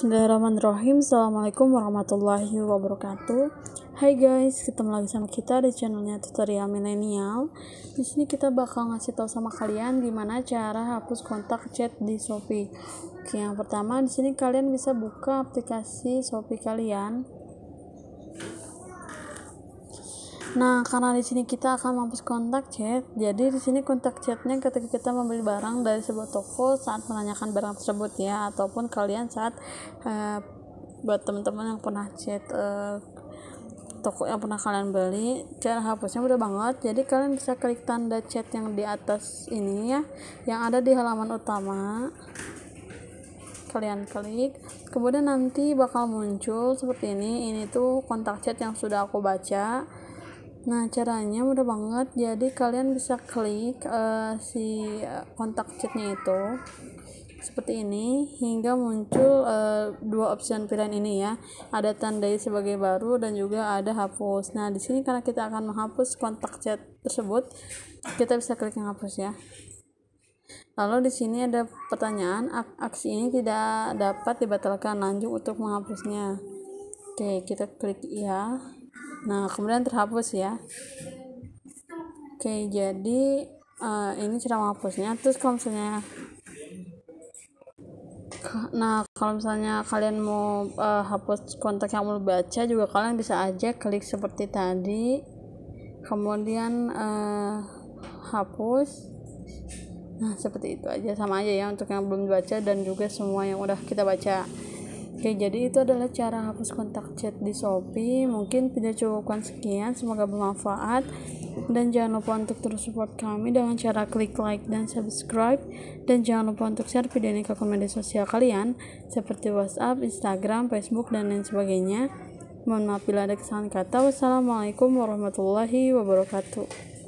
Bismillahirrahmanirrahim Assalamualaikum warahmatullahi wabarakatuh Hai guys, ketemu lagi sama kita di channelnya tutorial milenial. Di sini kita bakal ngasih tahu sama kalian gimana cara hapus kontak chat di Shopee. Oke, yang pertama di sini kalian bisa buka aplikasi Shopee kalian. Nah, karena di sini kita akan menghapus kontak chat, jadi di sini kontak chatnya ketika kita membeli barang dari sebuah toko saat menanyakan barang tersebut ya, ataupun kalian saat uh, buat teman-teman yang pernah chat uh, toko yang pernah kalian beli, cara hapusnya mudah banget. Jadi kalian bisa klik tanda chat yang di atas ini ya, yang ada di halaman utama kalian klik kemudian nanti bakal muncul seperti ini ini tuh kontak chat yang sudah aku baca Nah, caranya mudah banget. Jadi kalian bisa klik uh, si eh, kontak chatnya itu seperti ini hingga muncul uh, dua opsi pilihan ini ya. Ada tandai sebagai baru dan juga ada hapus. Nah, di sini karena kita akan menghapus kontak chat tersebut, kita bisa klik yang hapus ya. Lalu di sini ada pertanyaan, aksi ini tidak dapat dibatalkan lanjut untuk menghapusnya. Oke, kita klik ya nah kemudian terhapus ya oke jadi uh, ini cara menghapusnya terus kalau misalnya nah kalau misalnya kalian mau uh, hapus kontak yang mau baca juga kalian bisa aja klik seperti tadi kemudian uh, hapus nah seperti itu aja sama aja ya untuk yang belum baca dan juga semua yang udah kita baca Oke, jadi itu adalah cara hapus kontak chat di Shopee. Mungkin tidak cukupkan sekian, semoga bermanfaat. Dan jangan lupa untuk terus support kami dengan cara klik like dan subscribe. Dan jangan lupa untuk share video ini ke media sosial kalian, seperti WhatsApp, Instagram, Facebook, dan lain sebagainya. Mohon maaf bila ada kesalahan kata. Wassalamualaikum warahmatullahi wabarakatuh.